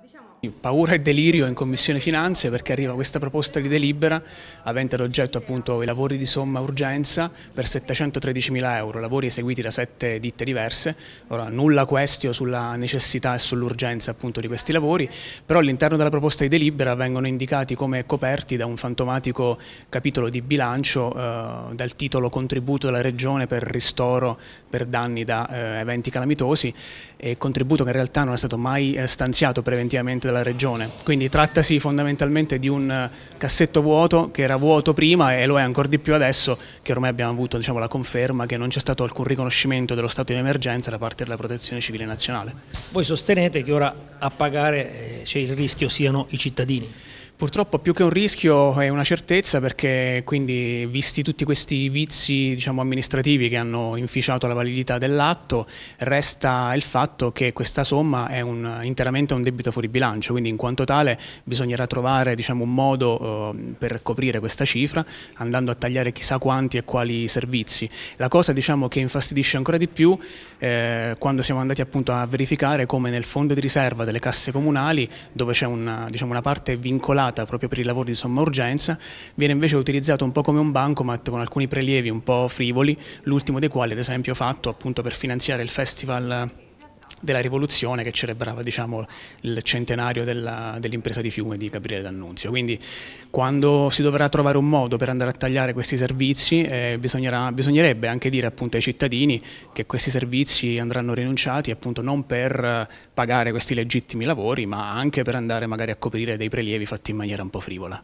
Diciamo- paura e delirio in Commissione Finanze perché arriva questa proposta di delibera avente ad oggetto appunto i lavori di somma urgenza per 713 mila euro, lavori eseguiti da sette ditte diverse, ora nulla questio sulla necessità e sull'urgenza appunto di questi lavori, però all'interno della proposta di delibera vengono indicati come coperti da un fantomatico capitolo di bilancio eh, dal titolo contributo della Regione per ristoro per danni da eh, eventi calamitosi e contributo che in realtà non è stato mai eh, stanziato preventivamente definitivamente dalla regione. Quindi trattasi fondamentalmente di un eh, cassetto vuoto che era vuoto prima e lo è ancora di più adesso che ormai abbiamo avuto diciamo, la conferma che non c'è stato alcun riconoscimento dello stato di emergenza da parte della protezione civile nazionale. Voi sostenete che ora a pagare eh, c'è il rischio siano i cittadini? Purtroppo più che un rischio è una certezza perché quindi visti tutti questi vizi diciamo, amministrativi che hanno inficiato la validità dell'atto resta il fatto che questa somma è un, interamente un debito fuori bilancio quindi in quanto tale bisognerà trovare diciamo, un modo eh, per coprire questa cifra andando a tagliare chissà quanti e quali servizi. La cosa diciamo, che infastidisce ancora di più eh, quando siamo andati appunto a verificare come nel fondo di riserva delle casse comunali dove c'è una, diciamo, una parte vincolata dedicata proprio per i lavori di somma urgenza, viene invece utilizzato un po' come un bancomat con alcuni prelievi un po' frivoli, l'ultimo dei quali ad esempio fatto appunto per finanziare il festival della rivoluzione che celebrava diciamo, il centenario dell'impresa dell di fiume di Gabriele D'Annunzio. Quindi quando si dovrà trovare un modo per andare a tagliare questi servizi eh, bisognerà, bisognerebbe anche dire appunto, ai cittadini che questi servizi andranno rinunciati appunto, non per eh, pagare questi legittimi lavori ma anche per andare magari a coprire dei prelievi fatti in maniera un po' frivola.